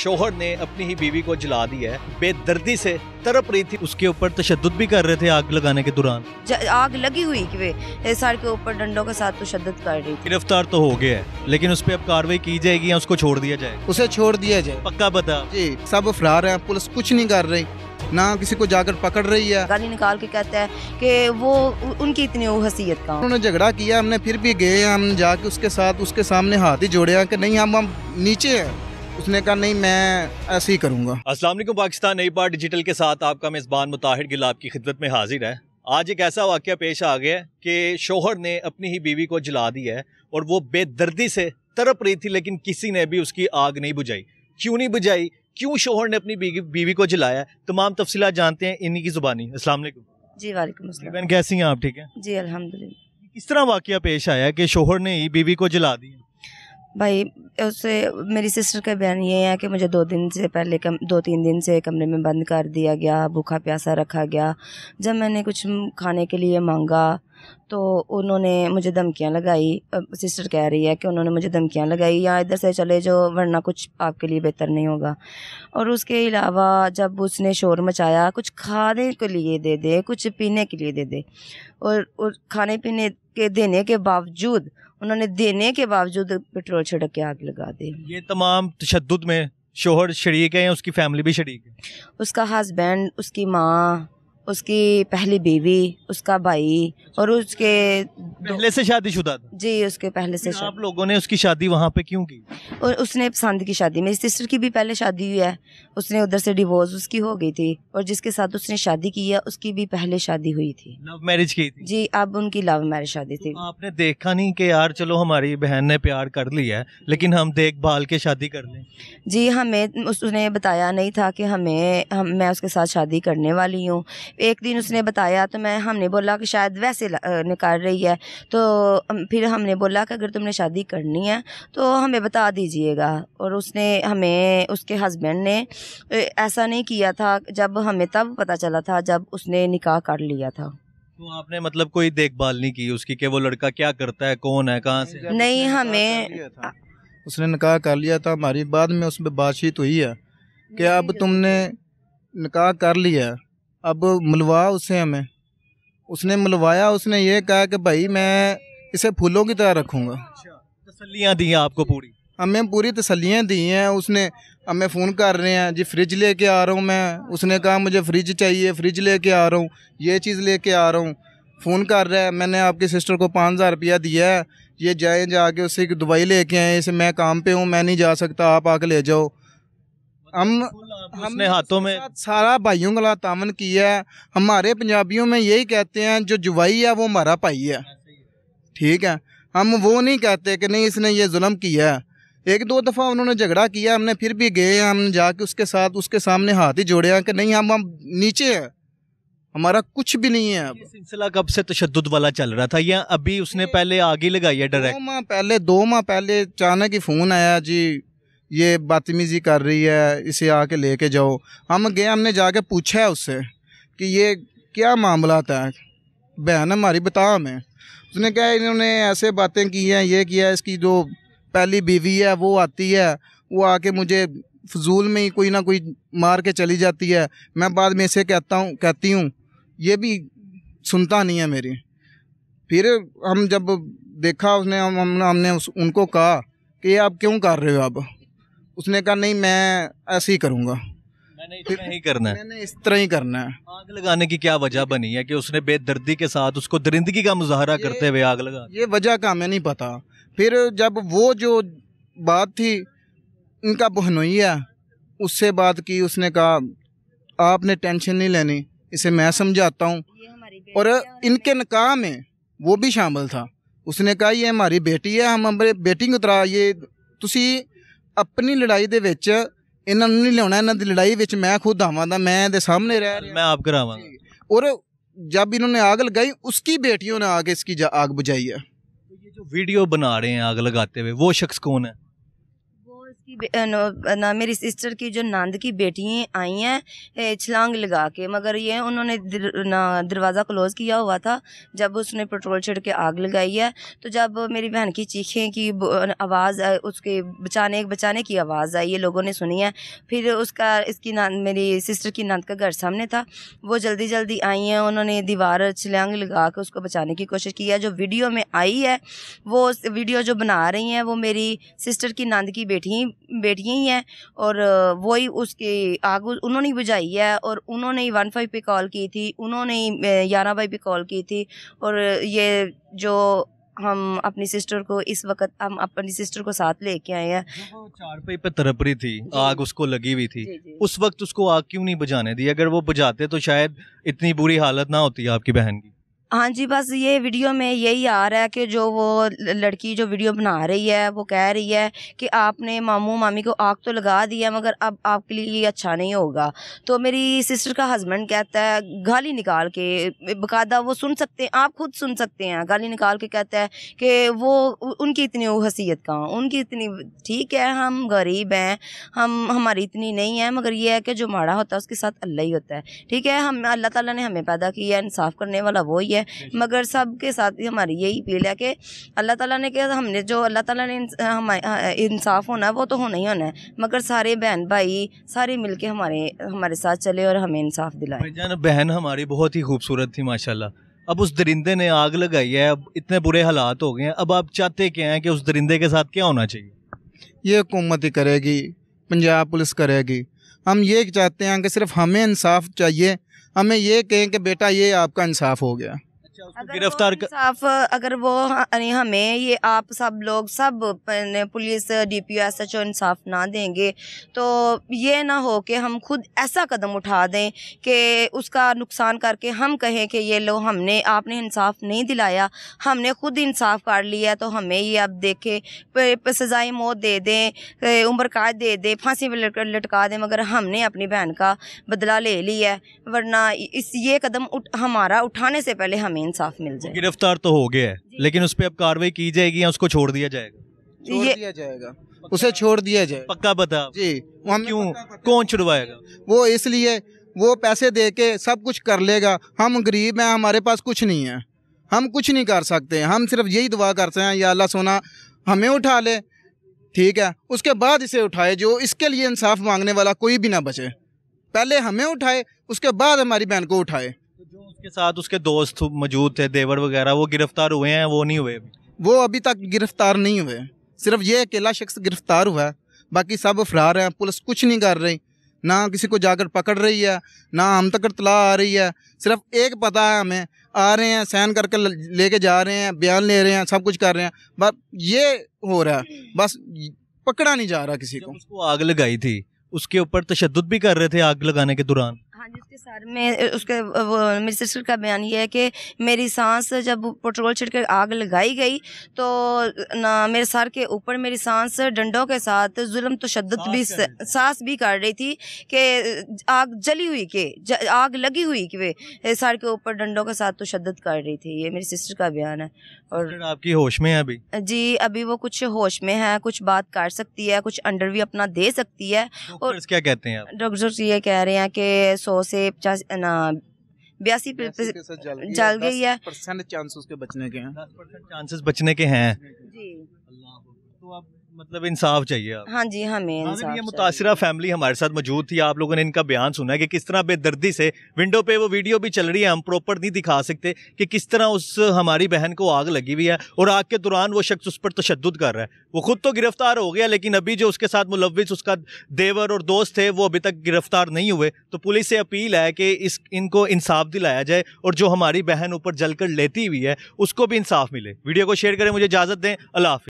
शोहर ने अपनी ही बीवी को जला दिया है बेदर्दी से तरप रही थी उसके ऊपर तशद भी कर रहे थे आग लगाने के दौरान आग लगी हुई कि वे एसआर के ऊपर डंडों के साथ तशद कर रही थी गिरफ्तार तो हो गया है लेकिन उस पर अब कार्रवाई की जाएगी या उसको छोड़ दिया जाए उसे छोड़ दिया जाए पक्का बता जी सब फरार है पुलिस कुछ नहीं कर रही ना किसी को जाकर पकड़ रही है गाली निकाल के कहता है कि वो उनकी इतनी हसीियत का उन्होंने झगड़ा किया हमने फिर भी गए हम जाके उसके साथ उसके सामने हाथ ही जोड़े हैं कि नहीं हम हम नीचे हैं उसने कहा नहीं मैं ऐसे ही करूँगा असलम पाकिस्तान नई बार डिजिटल के साथ आपका मेज़बान मुताहिर गिल आपकी खिदमत में हाजिर है आज एक ऐसा वाक्य पेश आ गया कि शोहर ने अपनी ही बीवी को जला दी है और वो बेदर्दी से तरप रही थी लेकिन किसी ने भी उसकी आग नहीं बुझाई क्यों नहीं बुझाई क्यों शोहर ने अपनी बीवी को जलाया तमाम तफसीला जानते हैं इन्हीं की जुबानी असलम जी वालेकुम कैसी हैं आप ठीक है जी अलहमद किस तरह वाक़ पेश आया कि शोहर ने ही बीवी को जला दी भाई उससे मेरी सिस्टर का बयान ये है कि मुझे दो दिन से पहले कम दो तीन दिन से कमरे में बंद कर दिया गया भूखा प्यासा रखा गया जब मैंने कुछ खाने के लिए मांगा तो उन्होंने मुझे धमकियाँ लगाई सिस्टर कह रही है कि उन्होंने मुझे धमकियाँ लगाई या इधर से चले जो वरना कुछ आपके लिए बेहतर नहीं होगा और उसके अलावा जब उसने शोर मचाया कुछ खाने के लिए दे दे कुछ पीने के लिए दे दे और, और खाने पीने के देने के बावजूद उन्होंने देने के बावजूद पेट्रोल छिड़क के आग लगा दी ये तमाम तशद में शोहर शरीक है या उसकी फैमिली भी शरीक है उसका हस्बैंड उसकी माँ उसकी पहली बीवी उसका भाई और उसके पहले से शादीशुदा था जी उसके पहले से आप लोगों ने उसकी शादी वहाँ पे क्यों की और उसने पसंद की शादी मेरी सिस्टर की भी पहले शादी हुई है उसने उधर से डिवोर्स उसकी हो गई थी और जिसके साथ उसने शादी की है उसकी भी पहले शादी हुई थी लव मैरिज की थी जी अब उनकी लव मैरिज शादी थी तो आपने देखा नहीं की यार चलो हमारी बहन ने प्यार कर लिया है लेकिन हम देखभाल के शादी कर ले जी हमें उसने बताया नहीं था की हमें मैं उसके साथ शादी करने वाली हूँ एक दिन उसने हम्म। बताया तो मैं हमने बोला कि शायद वैसे निकाल रही है तो फिर हमने बोला कि अगर तुमने शादी करनी है तो हमें बता दीजिएगा और उसने हमें उसके हस्बैंड ने ऐसा नहीं किया था जब हमें तब पता चला था जब उसने निकाह कर लिया था तो आपने मतलब कोई देखभाल नहीं की उसकी के वो लड़का क्या करता है कौन है कहाँ से नहीं हमें उसने निकाह कर लिया था हमारी बाद में उसमें बातचीत हुई है कि अब तुमने निकाह कर लिया अब मिलवा उससे हमें उसने मिलवाया उसने ये कहा कि भाई मैं इसे फूलों की तरह रखूँगा अच्छा, तसलियाँ दी हैं आपको पूरी हमें पूरी तसलियाँ दी हैं उसने हमें फ़ोन कर रहे हैं जी फ्रिज लेके आ रहा हूँ मैं उसने कहा मुझे फ्रिज चाहिए फ्रिज लेके आ रहा हूँ ये चीज़ लेके आ रहा हूँ फ़ोन कर रहा है मैंने आपकी सिस्टर को पाँच हज़ार रुपया दिया है ये जाए जाके उससे दवाई लेके आए इसे मैं काम पे हूँ मैं नहीं जा सकता आप आके ले जाओ हम हमने हाथों में सारा भाइयों का तामन किया है हमारे पंजाबियों में यही कहते हैं जो जुवाई है वो हमारा भाई है ठीक है हम वो नहीं कहते कि नहीं इसने ये जुल्म किया है एक दो दफ़ा उन्होंने झगड़ा किया हमने फिर भी गए हमने जाके उसके साथ उसके सामने हाथ ही जोड़े कि नहीं हम हम नीचे हैं हमारा कुछ भी नहीं है अब सिलसिला कब से तशद वाला चल रहा था या अभी उसने पहले आगे लगाई है डायरेक्ट दो माह पहले दो माह पहले अचानक ही फ़ोन आया जी ये बदतमीज़ी कर रही है इसे आके लेके जाओ हम गए हमने जाके पूछा है उससे कि ये क्या मामला था बहन हमारी बता हमें उसने कहा इन्होंने ऐसे बातें की हैं ये किया है इसकी जो पहली बीवी है वो आती है वो आके मुझे फजूल में ही कोई ना कोई मार के चली जाती है मैं बाद में इसे कहता हूँ कहती हूँ ये भी सुनता नहीं है मेरी फिर हम जब देखा उसने हम हमने उस, उनको कहा कि आप क्यों कर रहे हो अब उसने कहा नहीं मैं ऐसे ही करूँगा मैंने नहीं करना है मैंने इस तरह ही करना है आग लगाने की क्या वजह बनी है कि उसने बेदर्दी के साथ उसको दरिंदगी का मुजाहरा करते हुए आग लगा ये वजह का हमें नहीं पता फिर जब वो जो बात थी इनका बहनोइया उससे बात की उसने कहा आपने टेंशन नहीं लेनी इसे मैं समझाता हूँ और इनके निकाह में वो भी शामिल था उसने कहा ये हमारी बेटी है हम हमारे बेटी की तरह ये तुसी ਆਪਣੀ ਲੜਾਈ ਦੇ ਵਿੱਚ ਇਹਨਾਂ ਨੂੰ ਨਹੀਂ ਲਿਆਉਣਾ ਇਹਨਾਂ ਦੀ ਲੜਾਈ ਵਿੱਚ ਮੈਂ ਖੁਦ ਆਵਾਂਦਾ ਮੈਂ ਦੇ ਸਾਹਮਣੇ ਰਹਿ ਰਿਹਾ ਮੈਂ ਆਪ ਕਰਾਵਾਂਗਾ ਔਰ ਜਦ ਇਹਨਾਂ ਨੇ ਆਗ ਲਗਾਈ ਉਸकी ਬੇਟੀਆਂ ਨੇ ਆ ਕੇ ਇਸकी ਆਗ ਬੁਝਾਈ ਹੈ ਇਹ ਜੋ ਵੀਡੀਓ ਬਣਾ ਰਹੇ ਆਗ ਲਗਾਤੇ ਹੋਏ ਉਹ ਸ਼ਖਸ ਕੌਣ ਹੈ की मेरी सिस्टर की जो नंद की बेटियाँ आई हैं छलांग लगा के मगर ये उन्होंने दर, ना दरवाज़ा क्लोज़ किया हुआ था जब उसने पेट्रोल छिड़ के आग लगाई है तो जब मेरी बहन की चीखें की आवाज़ उसके बचाने बचाने की आवाज़ आई है लोगों ने सुनी है फिर उसका इसकी नंद मेरी सिस्टर की नंद का घर सामने था वो जल्दी जल्दी आई हैं उन्होंने दीवार छलांग लगा के उसको बचाने की कोशिश की है जो वीडियो में आई है वो वीडियो जो बना रही हैं वो मेरी सिस्टर की नंद की बेटी बैठी ही हैं और वही उसकी आग उन्होंने ही बुझाई है और उन्होंने ही वन फाइव पर कॉल की थी उन्होंने ही यारा भाई पे कॉल की थी और ये जो हम अपनी सिस्टर को इस वक्त हम अपनी सिस्टर को साथ लेके आए हैं चार पे पे तरप रही थी आग उसको लगी हुई थी जी जी। उस वक्त उसको आग क्यों नहीं बुझाने दी अगर वो बुझाते तो शायद इतनी बुरी हालत ना होती आपकी बहन की हाँ जी बस ये वीडियो में यही आ रहा है कि जो वो लड़की जो वीडियो बना रही है वो कह रही है कि आपने मामू मामी को आग तो लगा दी है मगर अब आपके लिए ये अच्छा नहीं होगा तो मेरी सिस्टर का हस्बैंड कहता है गाली निकाल के बकायदा वो सुन सकते हैं आप खुद सुन सकते हैं गाली निकाल के कहता है कि वो उनकी इतनी हसीियत कहाँ उनकी इतनी ठीक है हम गरीब हैं हम हमारी इतनी नहीं है मगर ये है कि जो माड़ा होता है उसके साथ अल्लाह ही होता है ठीक है हम अल्लाह तला ने हमें पैदा किया इंसाफ करने वाला वो ही है है मगर सब के साथ ही हमारी यही अपील है कि अल्लाह ताला ने कहा हमने जो अल्लाह ताला ने हम इंसाफ होना है वो तो होना ही होना है मगर सारे बहन भाई सारे मिल के हमारे हमारे साथ चले और हमें इंसाफ दिलाए बहन हमारी बहुत ही खूबसूरत थी माशाल्लाह अब उस दरिंदे ने आग लगाई है अब इतने बुरे हालात हो गए हैं अब आप चाहते क्या हैं कि उस दरिंदे के साथ क्या होना चाहिए ये हुकूमत ही करेगी पंजाब पुलिस करेगी हम ये चाहते हैं कि सिर्फ हमें इंसाफ चाहिए हमें ये कहें कि बेटा ये आपका इंसाफ हो गया गिरफ्तार साफ अगर वो हमें ये आप सब लोग सब police D P O S H O इंसाफ ना देंगे तो ये ना हो कि हम खुद ऐसा कदम उठा दें कि उसका नुकसान करके हम कहें कि ये लो हमने आपने इंसाफ नहीं दिलाया हमने खुद इंसाफ कर लिया तो हमें ये अब देखें सज़ाई मौत दे दें उम्र कैद दे दें फांसी पर लटका दें मगर हमने अपनी बहन का बदला ले लिया वरना इस ये कदम उठ, हमारा उठाने से पहले हमें इंसाफ इंसाफ मिल जाए गिरफ्तार तो हो गया है लेकिन उस पर अब कार्रवाई की जाएगी या उसको छोड़ दिया जाएगा छोड़ दिया जाएगा उसे छोड़ दिया जाए पक्का बता जी हम क्यों कौन छुड़वाएगा वो इसलिए वो पैसे दे के सब कुछ कर लेगा हम गरीब हैं हमारे पास कुछ नहीं है हम कुछ नहीं कर सकते हम सिर्फ यही दुआ करते हैं या अल्लाह सोना हमें उठा ले ठीक है उसके बाद इसे उठाए जो इसके लिए इंसाफ मांगने वाला कोई भी ना बचे पहले हमें उठाए उसके बाद हमारी बहन को उठाए के साथ उसके दोस्त मौजूद थे देवर वगैरह वो गिरफ्तार हुए हैं वो नहीं हुए वो अभी तक गिरफ्तार नहीं हुए सिर्फ ये अकेला शख्स गिरफ्तार हुआ है बाकी सब फरार हैं पुलिस कुछ नहीं कर रही ना किसी को जाकर पकड़ रही है ना हम तक तला आ रही है सिर्फ एक पता है हमें आ रहे हैं सहन करके लेके जा रहे हैं बयान ले रहे हैं सब कुछ कर रहे हैं बस ये हो रहा है बस पकड़ा नहीं जा रहा किसी को उसको आग लगाई थी उसके ऊपर तशद भी कर रहे थे आग लगाने के दौरान सर में उसके मेरे सिस्टर का बयान ये है कि मेरी सांस जब पेट्रोल छिड़ कर आग लगाई गई तो ना मेरे सर के ऊपर मेरी सांस डंडों के साथ जुल्म तशद भी सांस भी कर रही थी कि आग जली हुई के आग लगी हुई कि वे सर के ऊपर डंडों के साथ तशद कर रही थी ये मेरी सिस्टर का बयान है और आपकी होश में है अभी जी अभी वो कुछ होश में है कुछ बात कर सकती है कुछ अंडर भी अपना दे सकती है और क्या कहते हैं डॉक्टर ये कह रहे हैं कि सौ से बयासी जल गई है परसेंट चांसेस के बचने के हैं चांसेस बचने के हैं जी तो आप मतलब इंसाफ चाहिए आप। हाँ जी हमें हाँ मतलब ये मुतासरा फैमिली हमारे साथ मौजूद थी आप लोगों ने इनका बयान सुना है कि किस तरह बेदर्दी से विंडो पे वो वीडियो भी चल रही है हम प्रॉपर नहीं दिखा सकते कि किस तरह उस हमारी बहन को आग लगी हुई है और आग के दौरान वो शख्स उस पर तशद कर रहा है वो खुद तो गिरफ्तार हो गया लेकिन अभी जो उसके साथ मुलविस उसका देवर और दोस्त थे वो अभी तक गिरफ्तार नहीं हुए तो पुलिस से अपील है कि इस इनको इंसाफ दिलाया जाए और जो हमारी बहन ऊपर जलकर लेती हुई है उसको भी इंसाफ मिले वीडियो को शेयर करें मुझे इजाज़त दें अल्लाह